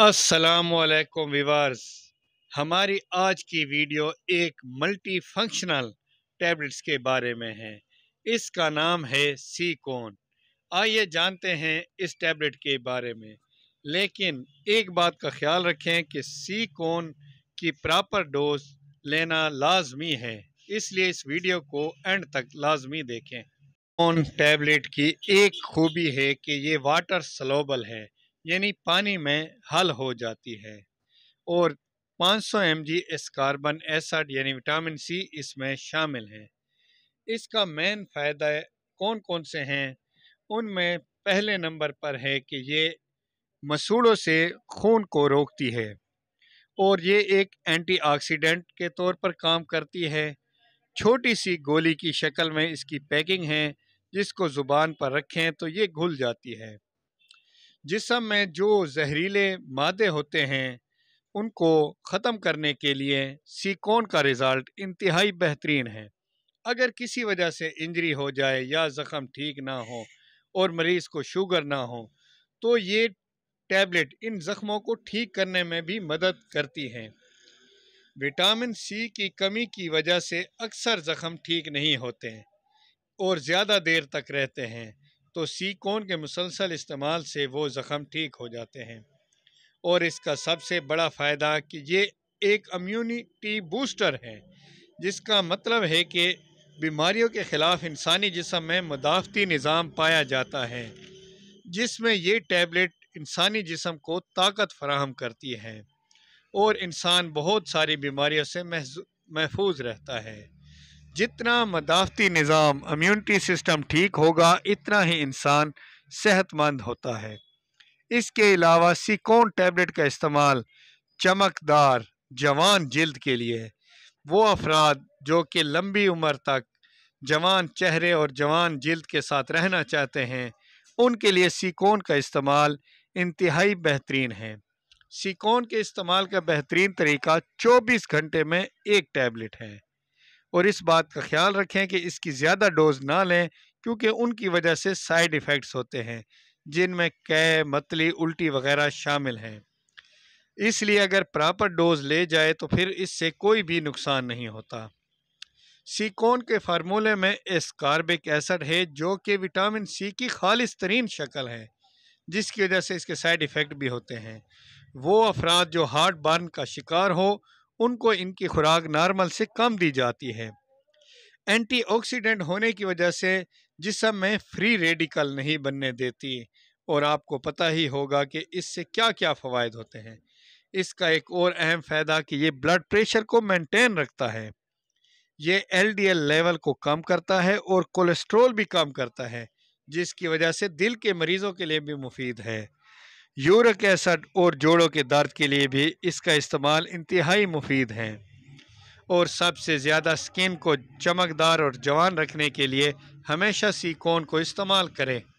असलकुम विवार्स हमारी आज की वीडियो एक मल्टी फंक्शनल टैबलेट्स के बारे में है इसका नाम है सीकोन आइए जानते हैं इस टैबलेट के बारे में लेकिन एक बात का ख्याल रखें कि सीकोन की प्रॉपर डोज लेना लाजमी है इसलिए इस वीडियो को एंड तक लाजमी देखें कौन टैबलेट की एक खूबी है कि ये वाटर सलोबल है यानी पानी में हल हो जाती है और 500 सौ M G ascorbic acid यानी विटामिन सी इसमें शामिल है इसका मेन फ़ायदा कौन कौन से हैं उनमें पहले नंबर पर है कि ये मसूड़ों से खून को रोकती है और ये एक एंटीऑक्सीडेंट के तौर पर काम करती है छोटी सी गोली की शक्ल में इसकी पैकिंग है जिसको ज़ुबान पर रखें तो ये घुल जाती है जिसम में जो जहरीले मादे होते हैं उनको ख़त्म करने के लिए सीकोन का रिज़ल्ट इंतहाई बेहतरीन है अगर किसी वजह से इंजरी हो जाए या ज़ख़म ठीक ना हो और मरीज़ को शुगर ना हो तो ये टैबलेट इन ज़ख़मों को ठीक करने में भी मदद करती हैं विटामिन सी की कमी की वजह से अक्सर ज़ख़म ठीक नहीं होते और ज़्यादा देर तक रहते हैं तो सीकोन के मुसलसल इस्तेमाल से वो ज़ख़म ठीक हो जाते हैं और इसका सबसे बड़ा फ़ायदा कि ये एक अम्यूनिटी बूस्टर है जिसका मतलब है कि बीमारियों के ख़िलाफ़ इंसानी जिसम में मदाफ़ती निज़ाम पाया जाता है जिसमें ये टैबलेट इंसानी जिसम को ताकत फराहम करती है और इंसान बहुत सारी बीमारियों से महफूज रहता है जितना मदाफती निज़ाम इम्यूनिटी सिस्टम ठीक होगा इतना ही इंसान सेहतमंद होता है इसके अलावा सिकोन टैबलेट का इस्तेमाल चमकदार जवान जल्द के लिए है वो अफराद जो कि लंबी उम्र तक जवान चेहरे और जवान जल्द के साथ रहना चाहते हैं उनके लिए सिकोन का इस्तेमाल इंतहाई बेहतरीन है सिकोन के इस्तेमाल का बेहतरीन तरीका 24 घंटे में एक टैबलेट है और इस बात का ख्याल रखें कि इसकी ज़्यादा डोज ना लें क्योंकि उनकी वजह से साइड इफ़ेक्ट्स होते हैं जिनमें कै मतली उल्टी वगैरह शामिल हैं इसलिए अगर प्रॉपर डोज ले जाए तो फिर इससे कोई भी नुकसान नहीं होता सीकोन के फार्मूले में एस्कारबिक एसड है जो कि विटामिन सी की खालिश तरीन शक्ल है जिसकी वजह से इसके साइड इफ़ेक्ट भी होते हैं वो अफराद जो हार्ट बर्न का शिकार हो उनको इनकी खुराक नॉर्मल से कम दी जाती है एंटीऑक्सीडेंट होने की वजह से जिसम में फ्री रेडिकल नहीं बनने देती और आपको पता ही होगा कि इससे क्या क्या फ़वाद होते हैं इसका एक और अहम फ़ायदा कि ये ब्लड प्रेशर को मेंटेन रखता है ये एलडीएल लेवल को कम करता है और कोलेस्ट्रॉल भी कम करता है जिसकी वजह से दिल के मरीज़ों के लिए भी मुफीद है यूरिक एसिड और जोड़ों के दर्द के लिए भी इसका इस्तेमाल इंतहाई मुफीद हैं और सबसे ज़्यादा स्किन को चमकदार और जवान रखने के लिए हमेशा सीकोन को इस्तेमाल करें